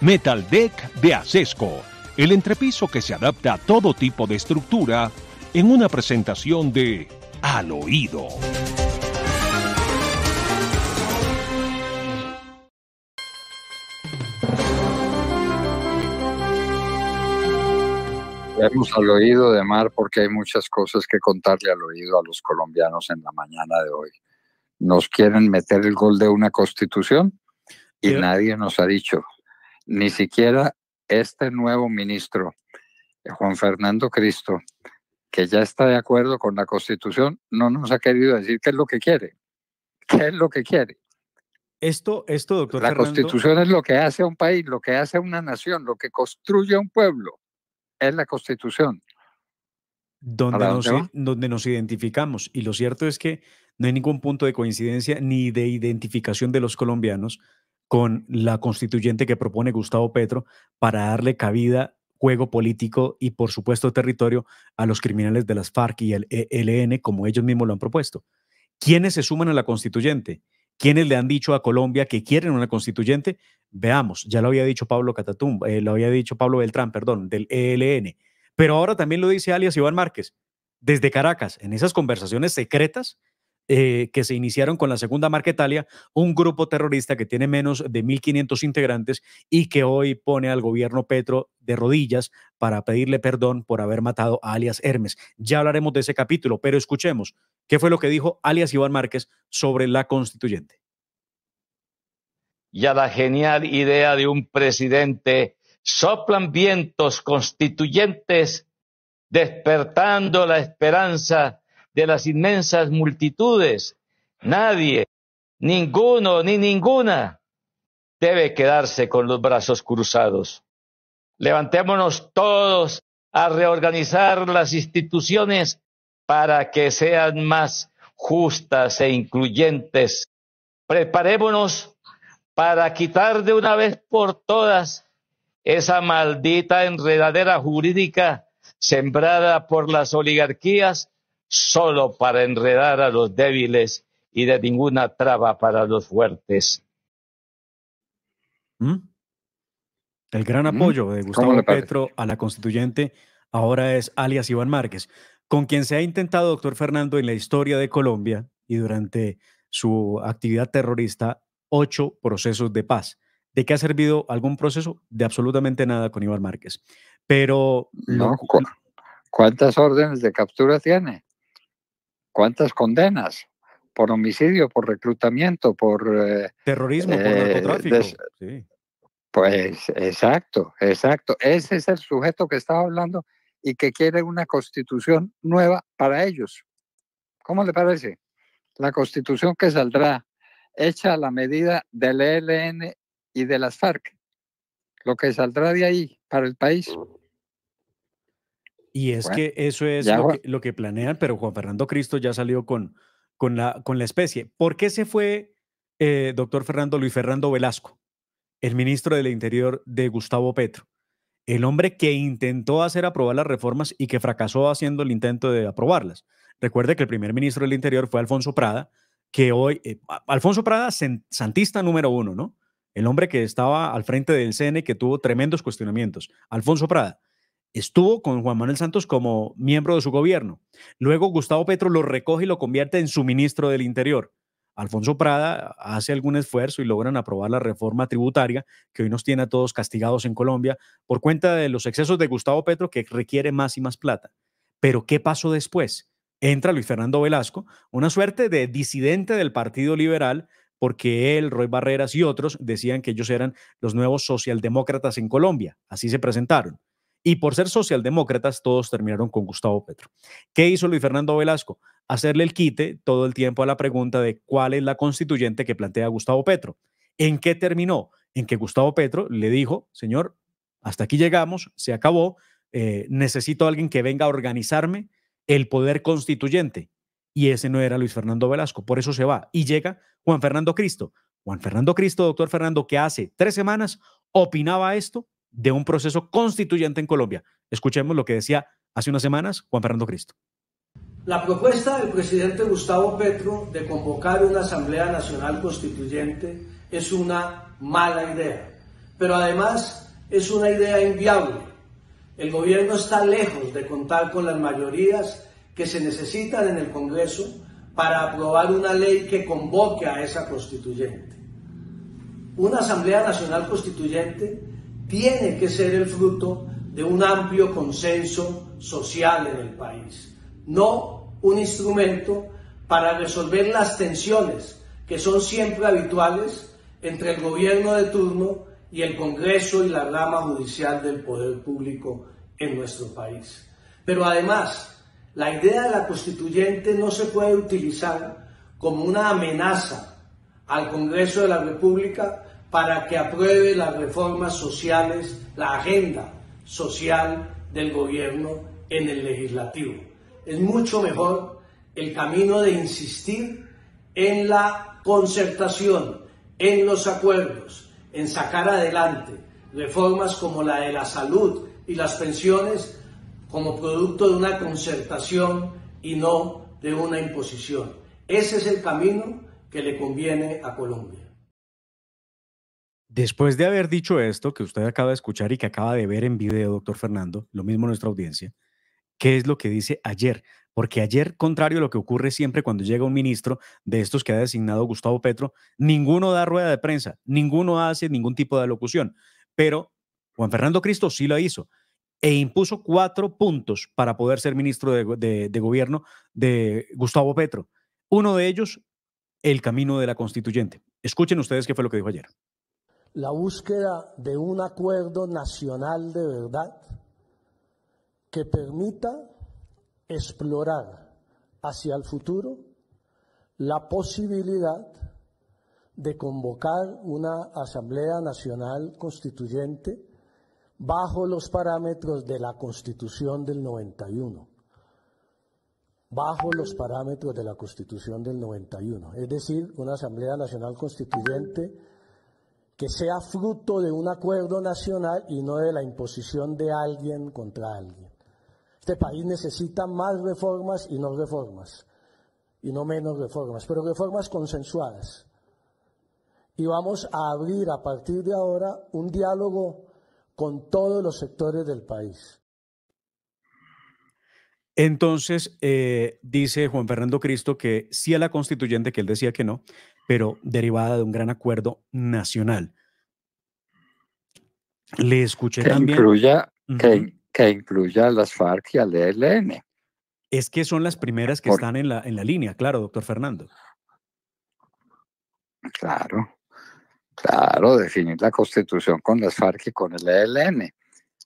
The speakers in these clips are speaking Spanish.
Metal Deck de Acesco, el entrepiso que se adapta a todo tipo de estructura en una presentación de Al Oído. al oído de Mar porque hay muchas cosas que contarle al oído a los colombianos en la mañana de hoy. Nos quieren meter el gol de una constitución y nadie nos ha dicho, ni siquiera este nuevo ministro, eh, Juan Fernando Cristo, que ya está de acuerdo con la Constitución, no nos ha querido decir qué es lo que quiere. ¿Qué es lo que quiere? Esto, esto, doctor. La Constitución es lo que hace a un país, lo que hace a una nación, lo que construye a un pueblo. Es la Constitución. Donde donde nos, identificamos. Y lo cierto es que no hay ningún punto de coincidencia ni de identificación de los colombianos con la constituyente que propone Gustavo Petro para darle cabida, juego político y, por supuesto, territorio a los criminales de las FARC y el ELN, e como ellos mismos lo han propuesto. ¿Quiénes se suman a la constituyente? ¿Quiénes le han dicho a Colombia que quieren una constituyente? Veamos, ya lo había dicho Pablo catatum eh, lo había dicho Pablo Beltrán, perdón, del ELN. Pero ahora también lo dice alias Iván Márquez, desde Caracas, en esas conversaciones secretas eh, que se iniciaron con la Segunda Marca Italia, un grupo terrorista que tiene menos de 1.500 integrantes y que hoy pone al gobierno Petro de rodillas para pedirle perdón por haber matado a alias Hermes. Ya hablaremos de ese capítulo, pero escuchemos qué fue lo que dijo alias Iván Márquez sobre la constituyente. ya la genial idea de un presidente soplan vientos constituyentes despertando la esperanza de las inmensas multitudes. Nadie, ninguno ni ninguna debe quedarse con los brazos cruzados. Levantémonos todos a reorganizar las instituciones para que sean más justas e incluyentes. Preparémonos para quitar de una vez por todas esa maldita enredadera jurídica sembrada por las oligarquías solo para enredar a los débiles y de ninguna traba para los fuertes. ¿Mm? El gran ¿Mm? apoyo de Gustavo Petro a la constituyente ahora es alias Iván Márquez, con quien se ha intentado, doctor Fernando, en la historia de Colombia y durante su actividad terrorista, ocho procesos de paz. ¿De qué ha servido algún proceso? De absolutamente nada con Iván Márquez. Pero... ¿Cuántas órdenes de captura tiene? ¿Cuántas condenas? Por homicidio, por reclutamiento, por... Terrorismo, por eh, eh, narcotráfico. Pues exacto, exacto. Ese es el sujeto que estaba hablando y que quiere una constitución nueva para ellos. ¿Cómo le parece? La constitución que saldrá hecha a la medida del ELN y de las FARC. Lo que saldrá de ahí para el país. Y es que eso es lo, que, planean, pero Juan Fernando Cristo ya salió con, la, especie. ¿Por qué se fue eh, doctor Fernando Luis Fernando Velasco, el ministro del Interior de Gustavo Petro? El hombre que intentó hacer aprobar las reformas y que fracasó haciendo el intento de aprobarlas. Recuerde que el primer ministro del Interior fue Alfonso Prada, que hoy, eh, Alfonso Prada, santista número uno, ¿no? El hombre que estaba al frente del CN que tuvo tremendos cuestionamientos, Alfonso Prada estuvo con Juan Manuel Santos como miembro de su gobierno. Luego Gustavo Petro lo recoge y lo convierte en su ministro del Interior. Alfonso Prada hace algún esfuerzo y logran aprobar la reforma tributaria que hoy nos tiene a todos castigados en Colombia por cuenta de los excesos de Gustavo Petro que requiere más y más plata. Pero ¿qué pasó después? Entra Luis Fernando Velasco, una suerte de disidente del Partido Liberal, porque él, Roy Barreras y otros decían que ellos eran los nuevos socialdemócratas en Colombia. Así se presentaron. Y por ser socialdemócratas, todos terminaron con Gustavo Petro. ¿Qué hizo Luis Fernando Velasco? Hacerle el quite todo el tiempo a la pregunta de cuál es la constituyente que plantea Gustavo Petro. ¿En qué terminó? En que Gustavo Petro le dijo, señor, hasta aquí llegamos, se acabó, eh, necesito a alguien que venga a organizarme el poder constituyente. Y ese no era Luis Fernando Velasco, por eso se va. Y llega Juan Fernando Cristo. Juan Fernando Cristo, doctor Fernando, que hace tres semanas opinaba esto de un proceso constituyente en Colombia. Escuchemos lo que decía hace unas semanas Juan Fernando Cristo. La propuesta del presidente Gustavo Petro de convocar una Asamblea Nacional Constituyente es una mala idea, pero además es una idea inviable. El gobierno está lejos de contar con las mayorías que se necesitan en el Congreso para aprobar una ley que convoque a esa constituyente. Una Asamblea Nacional Constituyente tiene que ser el fruto de un amplio consenso social en el país, no un instrumento para resolver las tensiones que son siempre habituales entre el gobierno de turno y el Congreso y la rama judicial del poder público en nuestro país. Pero además, la idea de la constituyente no se puede utilizar como una amenaza al Congreso de la República para que apruebe las reformas sociales, la agenda social del gobierno en el legislativo. Es mucho mejor el camino de insistir en la concertación, en los acuerdos, en sacar adelante reformas como la de la salud y las pensiones como producto de una concertación y no de una imposición. Ese es el camino que le conviene a Colombia. Después de haber dicho esto que usted acaba de escuchar y que acaba de ver en video, doctor Fernando, lo mismo nuestra audiencia, ¿qué es lo que dice ayer? Porque ayer, contrario a lo que ocurre siempre cuando llega un ministro de estos que ha designado Gustavo Petro, ninguno da rueda de prensa, ninguno hace ningún tipo de alocución. Pero Juan Fernando Cristo sí lo hizo e impuso cuatro puntos para poder ser ministro de gobierno de Gustavo Petro. Uno de ellos, el camino de la constituyente. Escuchen ustedes qué fue lo que dijo ayer la búsqueda de un acuerdo nacional de verdad que permita explorar hacia el futuro la posibilidad de convocar una Asamblea Nacional Constituyente bajo los parámetros de la Constitución del 91. Bajo los parámetros de la Constitución del 91. Es decir, una Asamblea Nacional Constituyente que sea fruto de un acuerdo nacional y no de la imposición de alguien contra alguien. Este país necesita más reformas y no reformas, y no menos reformas, pero reformas consensuadas. Y vamos a abrir a partir de ahora un diálogo con todos los sectores del país. Entonces, eh, dice Juan Fernando Cristo que sí a la constituyente, que él decía que no, pero derivada de un gran acuerdo nacional. Le escuché que también. Incluya, que, incluya a las FARC y al ELN. Es que son las primeras que están en la, en la línea, claro, doctor Fernando. Claro, claro, definir la constitución con las FARC y con el ELN.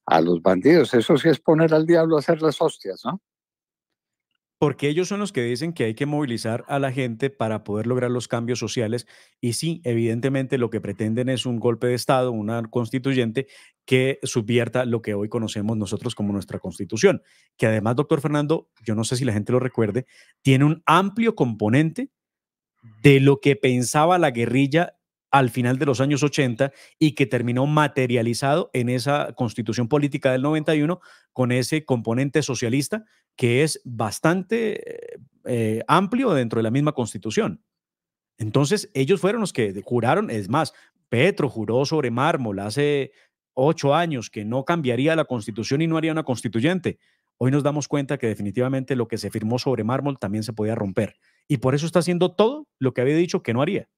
A los bandidos, eso sí es poner al diablo a hacer las hostias, ¿no? Porque ellos son los que dicen que hay que movilizar a la gente para poder lograr los cambios sociales. Y sí, evidentemente lo que pretenden es un golpe de Estado, una constituyente que subvierta lo que hoy conocemos nosotros como nuestra constitución. Que además, doctor Fernando, yo no sé si la gente lo recuerde, tiene un amplio componente de lo que pensaba la guerrilla al final de los años 80 y que terminó materializado en esa constitución política del 91 con ese componente socialista que es bastante eh, amplio dentro de la misma constitución. Entonces, ellos fueron los que juraron, es más, Petro juró sobre mármol hace ocho años que no cambiaría la constitución y no haría una constituyente. Hoy nos damos cuenta que definitivamente lo que se firmó sobre mármol también se podía romper. Y por eso está haciendo todo lo que había dicho que no haría.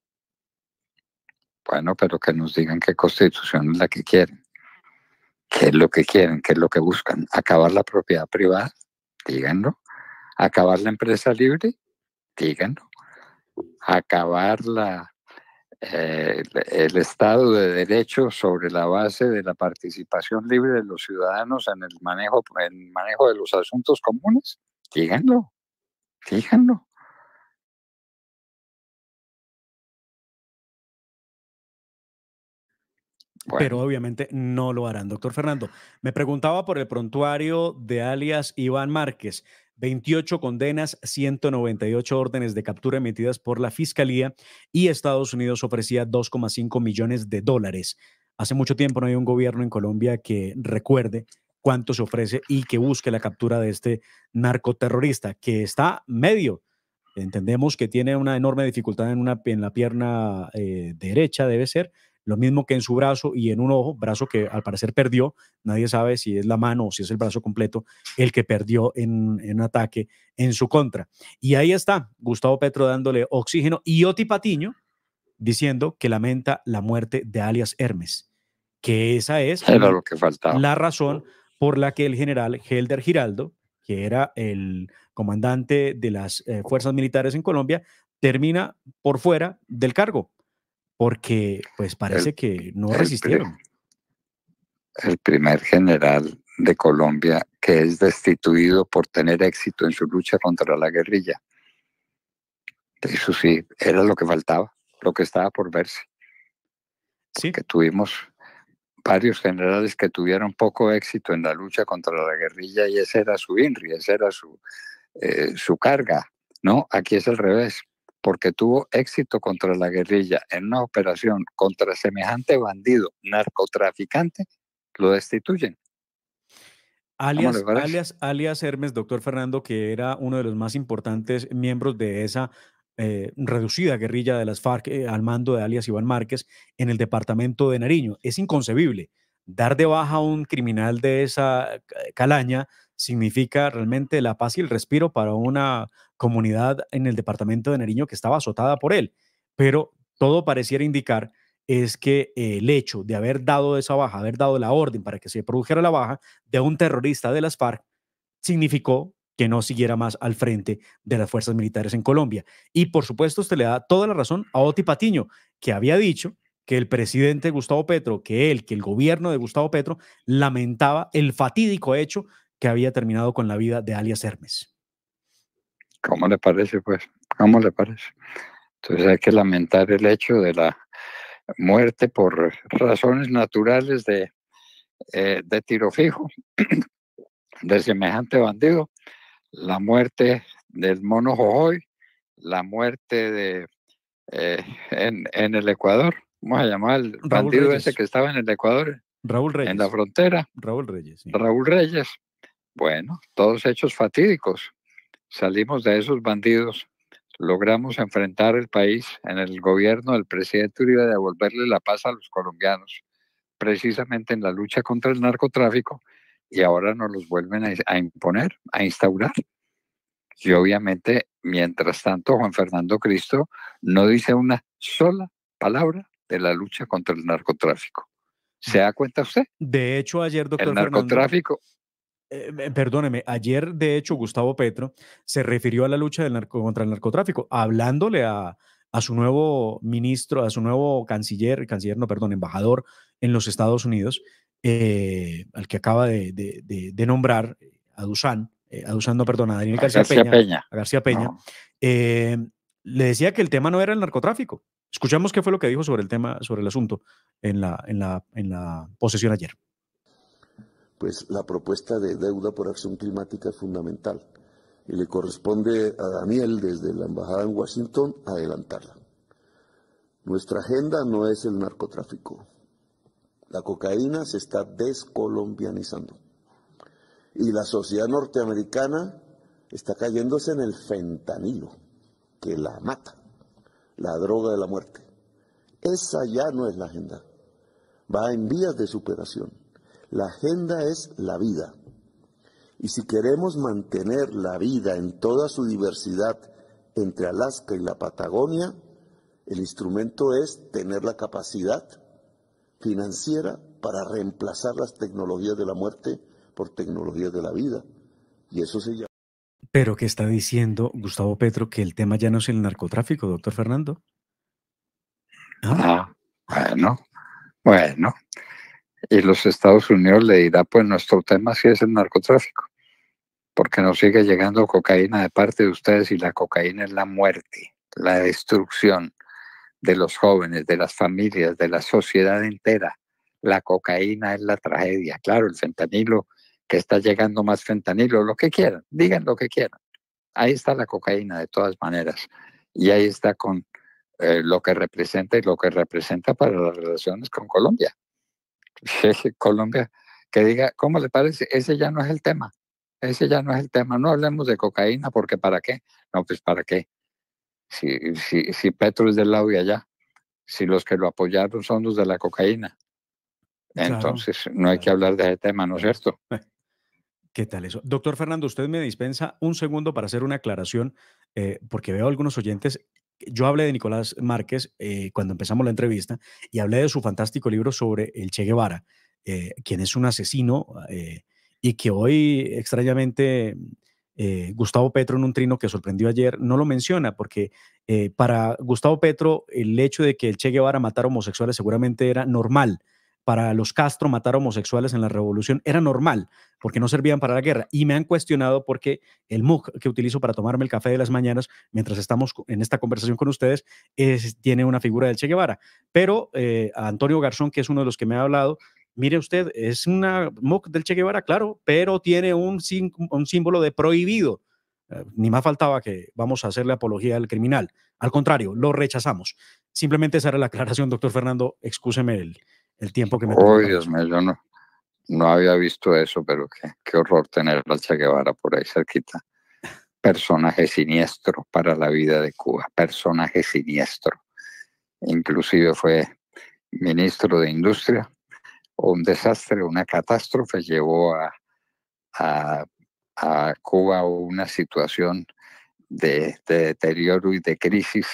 Bueno, pero que nos digan qué constitución es la que quieren, qué es lo que quieren, qué es lo que buscan. Acabar la propiedad privada, díganlo. Acabar la empresa libre, díganlo. Acabar eh, el, Estado de Derecho sobre la base de la participación libre de los ciudadanos en el manejo, en el manejo de los asuntos comunes, díganlo, díganlo. Pero obviamente no lo harán. Doctor Fernando, me preguntaba por el prontuario de alias Iván Márquez. 28 condenas, 198 órdenes de captura emitidas por la Fiscalía y Estados Unidos ofrecía 2,5 millones de dólares. Hace mucho tiempo no hay un gobierno en Colombia que recuerde cuánto se ofrece y que busque la captura de este narcoterrorista que está medio. Entendemos que tiene una enorme dificultad en, una, en la pierna eh, derecha, debe ser, lo mismo que en su brazo y en un ojo, brazo que al parecer perdió, nadie sabe si es la mano o si es el brazo completo el que perdió en, un ataque en su contra. Y ahí está Gustavo Petro dándole oxígeno y Oti Patiño diciendo que lamenta la muerte de alias Hermes, que esa es la razón por la que el general Helder Giraldo, que era el comandante de las eh, fuerzas militares en Colombia, termina por fuera del cargo porque pues parece que no resistieron. el primer general de Colombia que es destituido por tener éxito en su lucha contra la guerrilla. Eso sí, era lo que faltaba, lo que estaba por verse. Sí. Que tuvimos varios generales que tuvieron poco éxito en la lucha contra la guerrilla y ese era su INRI, esa era su, eh, su carga. No, aquí es al revés porque tuvo éxito contra la guerrilla en una operación contra semejante bandido narcotraficante, lo destituyen. Alias, alias, alias Hermes, doctor Fernando, que era uno de los más importantes miembros de esa eh, reducida guerrilla de las FARC eh, al mando de alias Iván Márquez en el departamento de Nariño. Es inconcebible dar de baja a un criminal de esa calaña significa realmente la paz y el respiro para una comunidad en el departamento de Nariño que estaba azotada por él. Pero todo pareciera indicar es que eh, el hecho de haber dado esa baja, haber dado la orden para que se produjera la baja de un terrorista de las FARC, significó que no siguiera más al frente de las fuerzas militares en Colombia. Y por supuesto, usted le da toda la razón a Oti Patiño, que había dicho que el presidente Gustavo Petro, que él, que el gobierno de Gustavo Petro lamentaba el fatídico hecho que había terminado con la vida de alias Hermes. ¿Cómo le parece, pues? ¿Cómo le parece? Entonces hay que lamentar el hecho de la muerte por razones naturales de, eh, de tiro fijo de semejante bandido, la muerte del mono Jojoy, la muerte de eh, en, en, el Ecuador, ¿cómo se llama el bandido ese que estaba en el Ecuador, Raúl Reyes. En la frontera. Raúl Reyes. Raúl Reyes, bueno, todos hechos fatídicos. Salimos de esos bandidos, logramos enfrentar el país en el gobierno del presidente Uribe, de devolverle la paz a los colombianos, precisamente en la lucha contra el narcotráfico, y ahora nos los vuelven a, imponer, a instaurar. Y obviamente, mientras tanto, Juan Fernando Cristo no dice una sola palabra de la lucha contra el narcotráfico. ¿Se da cuenta usted? De hecho, ayer, doctor. El narcotráfico, eh, perdóneme, ayer de hecho Gustavo Petro se refirió a la lucha contra el narcotráfico, hablándole a, su nuevo ministro, a su nuevo canciller, canciller, no, perdón, embajador en los Estados Unidos, eh, al que acaba de, nombrar, eh, a Dusan, no, perdón, a Daniel García, Peña, A García Peña le decía que el tema no era el narcotráfico. Escuchamos qué fue lo que dijo sobre el tema, sobre el asunto en la posesión ayer pues la propuesta de deuda por acción climática es fundamental y le corresponde a Daniel desde la Embajada en Washington adelantarla. Nuestra agenda no es el narcotráfico. La cocaína se está descolombianizando y la sociedad norteamericana está cayéndose en el fentanilo, que la mata, la droga de la muerte. Esa ya no es la agenda, va en vías de superación. La agenda es la vida. Y si queremos mantener la vida en toda su diversidad entre Alaska y la Patagonia, el instrumento es tener la capacidad financiera para reemplazar las tecnologías de la muerte por tecnologías de la vida. Y eso se llama. Pero ¿qué está diciendo Gustavo Petro que el tema ya no es el narcotráfico, doctor Fernando? Ah, bueno, bueno y los Estados Unidos le dirá, pues nuestro tema sí es el narcotráfico, porque nos sigue llegando cocaína de parte de ustedes y la cocaína es la muerte, la destrucción de los jóvenes, de las familias, de la sociedad entera. La cocaína es la tragedia. Claro, el fentanilo, que está llegando más fentanilo, lo que quieran, digan lo que quieran. Ahí está la cocaína de todas maneras. Y ahí está con eh, lo que representa y lo que representa para las relaciones con Colombia. Colombia, que diga, ¿cómo le parece? Ese ya no es el tema. Ese ya no es el tema. No hablemos de cocaína, porque ¿para qué? No, pues ¿para qué? Si, si, Petro es del lado y allá, si los que lo apoyaron son los de la cocaína. Entonces, no hay que hablar de ese tema, ¿no es cierto? ¿Qué tal eso? Doctor Fernando, usted me dispensa un segundo para hacer una aclaración, eh, porque veo algunos oyentes yo hablé de Nicolás Márquez eh, cuando empezamos la entrevista y hablé de su fantástico libro sobre el Che Guevara, eh, quien es un asesino eh, y que hoy extrañamente Gustavo Petro en un trino que sorprendió ayer no lo menciona porque para Gustavo Petro el hecho de que el Che Guevara matara homosexuales seguramente era normal para los Castro matar homosexuales en la revolución era normal, porque no servían para la guerra. Y me han cuestionado porque el mug que utilizo para tomarme el café de las mañanas, mientras estamos en esta conversación con ustedes, tiene una figura del Che Guevara. Pero eh, a Antonio Garzón, que es uno de los que me ha hablado, mire usted, es una mug del Che Guevara, claro, pero tiene un, un símbolo de prohibido. Eh, ni más faltaba que vamos a hacerle apología al criminal. Al contrario, lo rechazamos. Simplemente esa era la aclaración, doctor Fernando. Excúseme el, el tiempo que me oh, Dios mío, yo no, no había visto eso, pero qué, qué horror tener a Che Guevara por ahí cerquita. Personaje siniestro para la vida de Cuba, personaje siniestro. Inclusive fue ministro de Industria, un desastre, una catástrofe llevó a, a, a Cuba una situación de, deterioro y de crisis.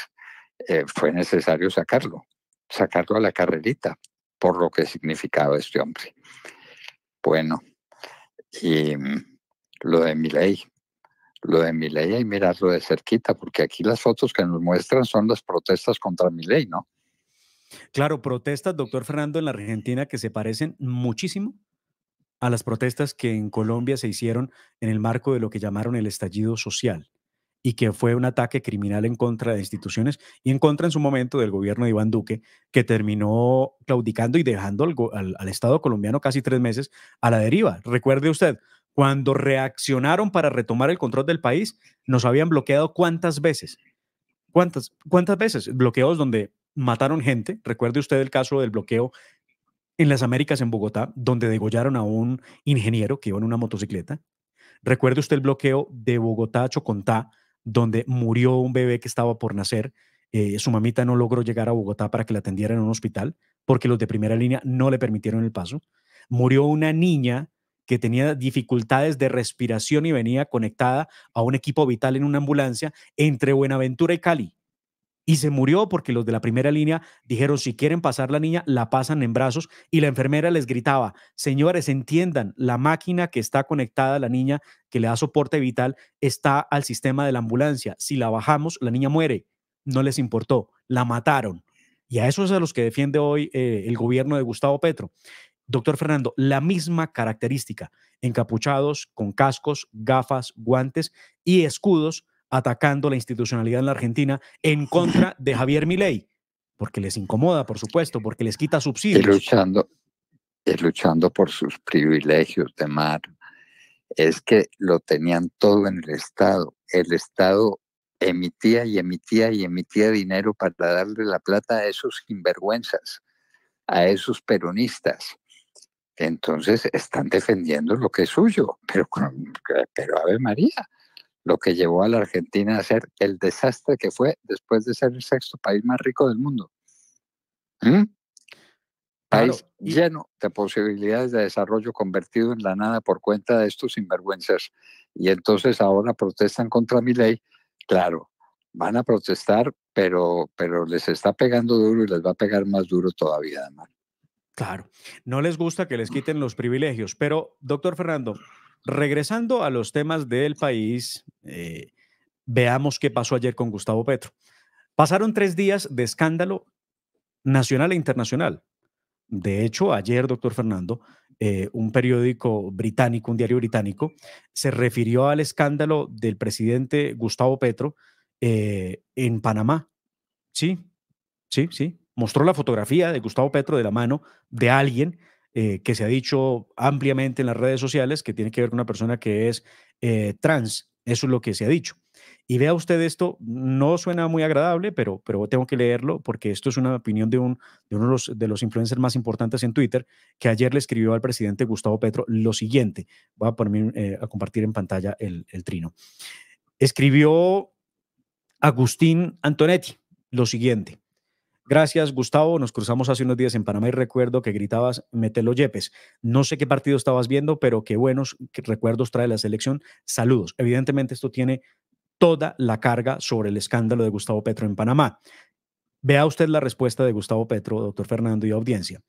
Eh, fue necesario sacarlo, sacarlo a la carrerita, por lo que significaba este hombre. Bueno, y mm, lo de mi ley, lo de mi ley hay mirarlo de cerquita, porque aquí las fotos que nos muestran son las protestas contra mi ley, ¿no? Claro, protestas, doctor Fernando, en la Argentina que se parecen muchísimo a las protestas que en Colombia se hicieron en el marco de lo que llamaron el estallido social y que fue un ataque criminal en contra de instituciones y en contra en su momento del gobierno de Iván Duque, que terminó claudicando y dejando al, al, Estado colombiano casi tres meses a la deriva. Recuerde usted, cuando reaccionaron para retomar el control del país, nos habían bloqueado cuántas veces. ¿Cuántas, cuántas veces? Bloqueos donde mataron gente. Recuerde usted el caso del bloqueo en las Américas, en Bogotá, donde degollaron a un ingeniero que iba en una motocicleta. Recuerde usted el bloqueo de Bogotá Chocontá, donde murió un bebé que estaba por nacer. Eh, su mamita no logró llegar a Bogotá para que la atendieran en un hospital porque los de primera línea no le permitieron el paso. Murió una niña que tenía dificultades de respiración y venía conectada a un equipo vital en una ambulancia entre Buenaventura y Cali y se murió porque los de la primera línea dijeron, si quieren pasar la niña, la pasan en brazos y la enfermera les gritaba, señores, entiendan, la máquina que está conectada a la niña, que le da soporte vital, está al sistema de la ambulancia. Si la bajamos, la niña muere. No les importó, la mataron. Y a eso es a los que defiende hoy eh, el gobierno de Gustavo Petro. Doctor Fernando, la misma característica, encapuchados, con cascos, gafas, guantes y escudos atacando la institucionalidad en la Argentina en contra de Javier Milei, porque les incomoda, por supuesto, porque les quita subsidios. Y luchando, luchando por sus privilegios de mar. Es que lo tenían todo en el Estado. El Estado emitía y emitía y emitía dinero para darle la plata a esos sinvergüenzas, a esos peronistas. Entonces están defendiendo lo que es suyo, pero, pero Ave María, lo que llevó a la Argentina a ser el desastre que fue después de ser el sexto país más rico del mundo. ¿Mm? País lleno de posibilidades de desarrollo convertido en la nada por cuenta de estos sinvergüenzas. Y entonces ahora protestan contra mi ley. Claro, van a protestar, pero, pero les está pegando duro y les va a pegar más duro todavía, Claro, no les gusta que les quiten los privilegios, pero doctor Fernando, Regresando a los temas del país, eh, veamos qué pasó ayer con Gustavo Petro. Pasaron tres días de escándalo nacional e internacional. De hecho, ayer, doctor Fernando, eh, un periódico británico, un diario británico, se refirió al escándalo del presidente Gustavo Petro eh, en Panamá. Sí, sí, sí. Mostró la fotografía de Gustavo Petro de la mano de alguien eh, que se ha dicho ampliamente en las redes sociales, que tiene que ver con una persona que es eh, trans. Eso es lo que se ha dicho. Y vea usted esto, no suena muy agradable, pero, pero tengo que leerlo porque esto es una opinión de, un, de uno de los, de los, influencers más importantes en Twitter, que ayer le escribió al presidente Gustavo Petro lo siguiente. Voy a, ponerme eh, a compartir en pantalla el trino. Escribió Agustín Antonetti lo siguiente. Gracias, Gustavo. Nos cruzamos hace unos días en Panamá y recuerdo que gritabas Metelo Yepes. No sé qué partido estabas viendo, pero qué buenos recuerdos trae la selección. Saludos. Evidentemente, esto tiene toda la carga sobre el escándalo de Gustavo Petro en Panamá. Vea usted la respuesta de Gustavo Petro, doctor Fernando y audiencia.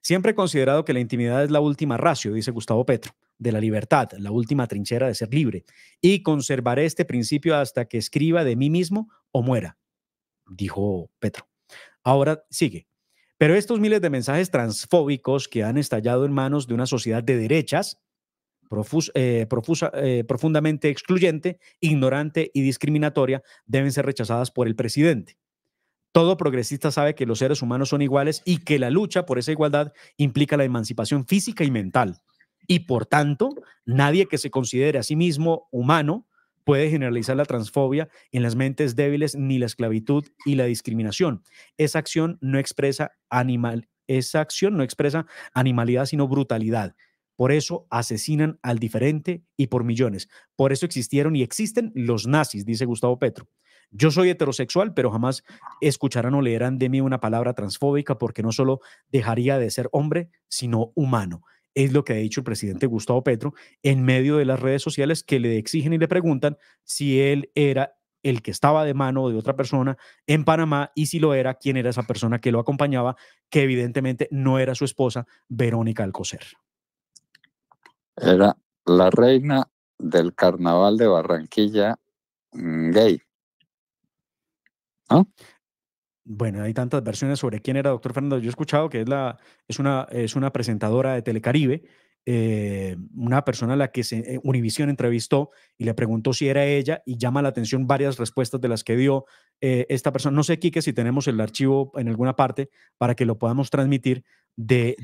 Siempre he considerado que la intimidad es la última ratio, dice Gustavo Petro, de la libertad, la última trinchera de ser libre, y conservaré este principio hasta que escriba de mí mismo o muera, dijo Petro. Ahora sigue. Pero estos miles de mensajes transfóbicos que han estallado en manos de una sociedad de derechas, eh, eh, profundamente excluyente, ignorante y discriminatoria, deben ser rechazadas por el presidente. Todo progresista sabe que los seres humanos son iguales y que la lucha por esa igualdad implica la emancipación física y mental. Y por tanto, nadie que se considere a sí mismo humano puede generalizar la transfobia en las mentes débiles ni la esclavitud y la discriminación. Esa acción no expresa animal, esa acción no expresa animalidad sino brutalidad. Por eso asesinan al diferente y por millones. Por eso existieron y existen los nazis, dice Gustavo Petro. Yo soy heterosexual, pero jamás escucharán o leerán de mí una palabra transfóbica porque no solo dejaría de ser hombre, sino humano es lo que ha dicho el presidente Gustavo Petro en medio de las redes sociales que le exigen y le preguntan si él era el que estaba de mano de otra persona en Panamá y si lo era, quién era esa persona que lo acompañaba, que evidentemente no era su esposa, Verónica Alcocer. Era la reina del carnaval de Barranquilla mm, gay. ¿No? Bueno, hay tantas versiones sobre quién era doctor Fernando. Yo he escuchado que es, una, es una presentadora de Telecaribe, eh, una persona a la que se, eh, Univision entrevistó y le preguntó si era ella y llama la atención varias respuestas de las que dio eh, esta persona. No sé, Quique, si tenemos el archivo en alguna parte para que lo podamos transmitir de,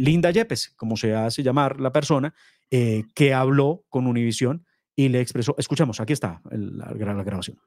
Linda Yepes, como se hace llamar la persona, que habló con Univisión y le expresó, escuchamos, aquí está la grabación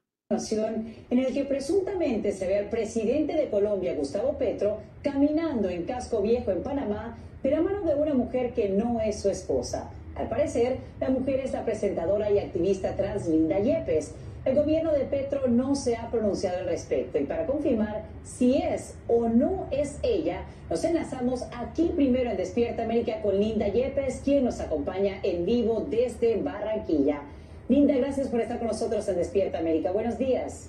en el que presuntamente se ve al presidente de Colombia, Gustavo Petro, caminando en casco viejo en Panamá de a mano de una mujer que no es su esposa. Al parecer, la mujer es la presentadora y activista trans Linda Yepes. El gobierno de Petro no se ha pronunciado al respecto y para confirmar si es o no es ella, nos enlazamos aquí primero en Despierta América con Linda Yepes, quien nos acompaña en vivo desde Barranquilla. Linda, gracias por estar con nosotros en Despierta América. Buenos días.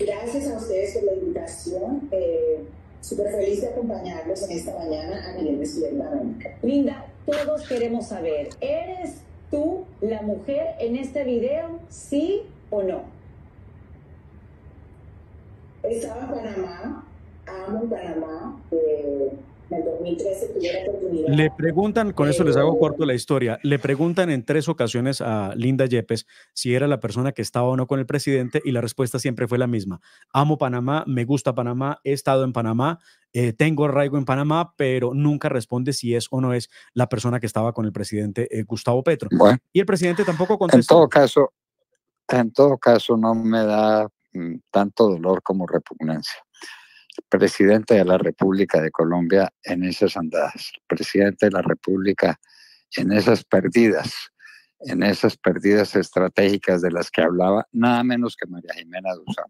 Gracias a ustedes por la invitación. Eh, súper feliz de acompañarlos en esta mañana a Despierta América. Linda, todos queremos saber, ¿eres tú la mujer en este video, sí o no? Estaba en Panamá, amo Panamá. Eh, le preguntan, con eso les hago corto la historia, le preguntan en tres ocasiones a Linda Yepes si era la persona que estaba o no con el presidente y la respuesta siempre fue la misma. Amo Panamá, me gusta Panamá, he estado en Panamá, eh, tengo arraigo en Panamá, pero nunca responde si es o no es la persona que estaba con el presidente eh, Gustavo Petro. y el presidente tampoco contestó. En todo caso, en todo caso no me da mm, tanto dolor como repugnancia presidente de la República de Colombia en esas andadas, presidente de la República en esas perdidas, en esas perdidas estratégicas de las que hablaba nada menos que María Jimena Duzán.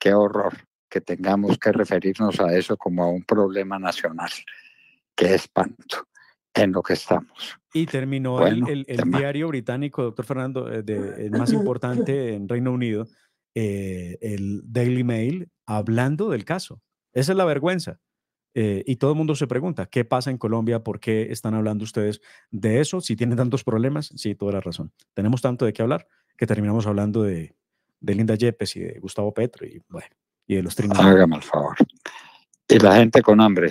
Qué horror que tengamos que referirnos a eso como a un problema nacional. Qué espanto en lo que estamos. Y terminó el, diario británico, doctor Fernando, eh, el más importante en Reino Unido, eh, el Daily Mail hablando del caso. Esa es la vergüenza. Eh, y todo el mundo se pregunta, ¿qué pasa en Colombia? ¿Por qué están hablando ustedes de eso? Si tienen tantos problemas, sí, toda la razón. Tenemos tanto de qué hablar que terminamos hablando de, Linda Yepes y de Gustavo Petro y, bueno, y de los tribunales. Hágame el favor. Y la gente con hambre,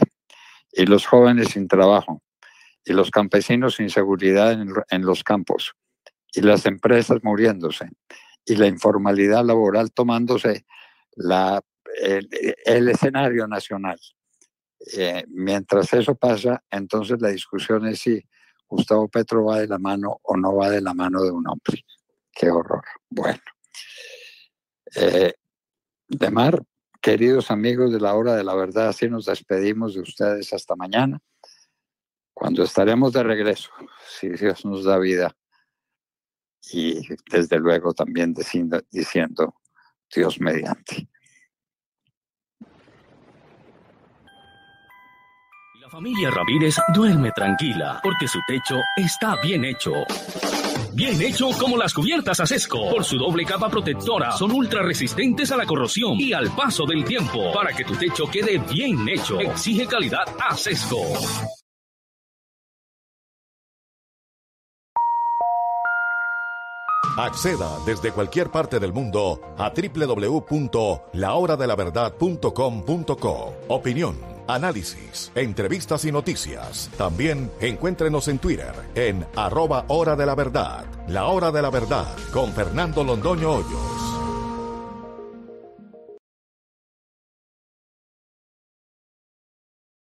y los jóvenes sin trabajo, y los campesinos sin seguridad en, en los campos, y las empresas muriéndose, y la informalidad laboral tomándose la, el, escenario nacional. Eh, mientras eso pasa, entonces la discusión es si Gustavo Petro va de la mano o no va de la mano de un hombre. Qué horror. Bueno. Eh, Demar, de mar, queridos amigos de la hora de la verdad, así nos despedimos de ustedes hasta mañana, cuando estaremos de regreso, si Dios nos da vida y desde luego también diciendo, Dios mediante. La familia Ramírez duerme tranquila porque su techo está bien hecho. Bien hecho como las cubiertas Asesco. Por su doble capa protectora, son ultra resistentes a la corrosión y al paso del tiempo. Para que tu techo quede bien hecho, exige calidad a Asesco. Acceda desde cualquier parte del mundo a www.lahoradelaverdad.com.co. Opinión, análisis, entrevistas y noticias. También encuéntrenos en Twitter en arroba hora de la verdad. La hora de la verdad con Fernando Londoño Hoyos.